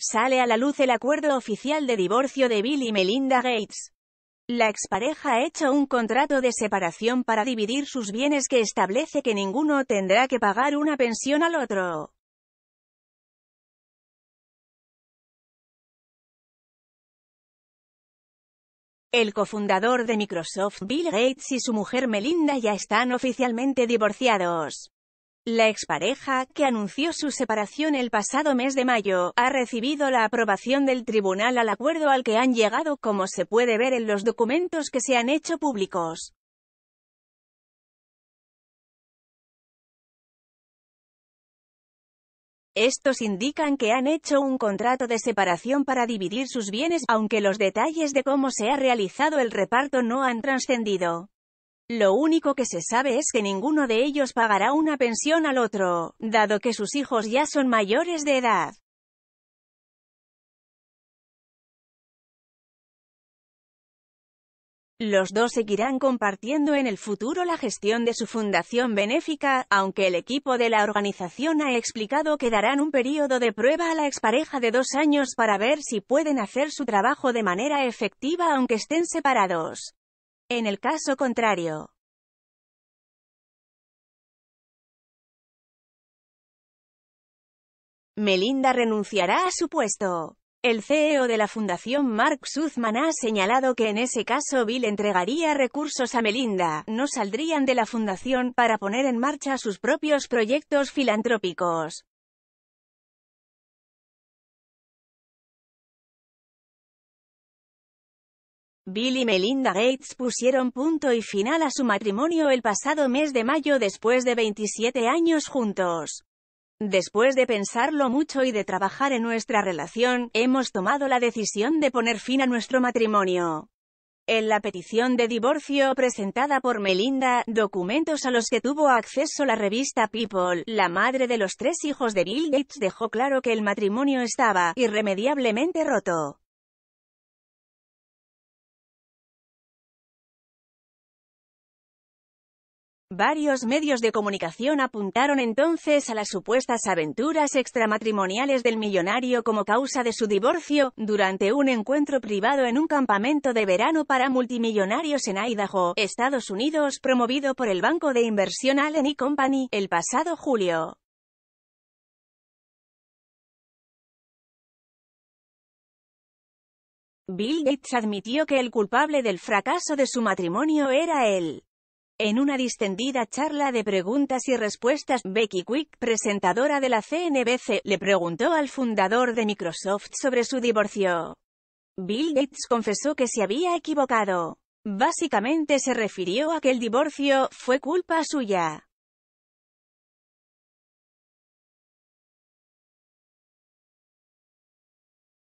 sale a la luz el acuerdo oficial de divorcio de Bill y Melinda Gates. La expareja ha hecho un contrato de separación para dividir sus bienes que establece que ninguno tendrá que pagar una pensión al otro. El cofundador de Microsoft Bill Gates y su mujer Melinda ya están oficialmente divorciados. La expareja, que anunció su separación el pasado mes de mayo, ha recibido la aprobación del tribunal al acuerdo al que han llegado como se puede ver en los documentos que se han hecho públicos. Estos indican que han hecho un contrato de separación para dividir sus bienes, aunque los detalles de cómo se ha realizado el reparto no han trascendido. Lo único que se sabe es que ninguno de ellos pagará una pensión al otro, dado que sus hijos ya son mayores de edad. Los dos seguirán compartiendo en el futuro la gestión de su fundación benéfica, aunque el equipo de la organización ha explicado que darán un periodo de prueba a la expareja de dos años para ver si pueden hacer su trabajo de manera efectiva aunque estén separados. En el caso contrario, Melinda renunciará a su puesto. El CEO de la fundación Mark Suzman ha señalado que en ese caso Bill entregaría recursos a Melinda, no saldrían de la fundación, para poner en marcha sus propios proyectos filantrópicos. Bill y Melinda Gates pusieron punto y final a su matrimonio el pasado mes de mayo después de 27 años juntos. Después de pensarlo mucho y de trabajar en nuestra relación, hemos tomado la decisión de poner fin a nuestro matrimonio. En la petición de divorcio presentada por Melinda, documentos a los que tuvo acceso la revista People, la madre de los tres hijos de Bill Gates dejó claro que el matrimonio estaba irremediablemente roto. Varios medios de comunicación apuntaron entonces a las supuestas aventuras extramatrimoniales del millonario como causa de su divorcio, durante un encuentro privado en un campamento de verano para multimillonarios en Idaho, Estados Unidos, promovido por el banco de inversión Allen Company, el pasado julio. Bill Gates admitió que el culpable del fracaso de su matrimonio era él. En una distendida charla de preguntas y respuestas, Becky Quick, presentadora de la CNBC, le preguntó al fundador de Microsoft sobre su divorcio. Bill Gates confesó que se había equivocado. Básicamente se refirió a que el divorcio fue culpa suya.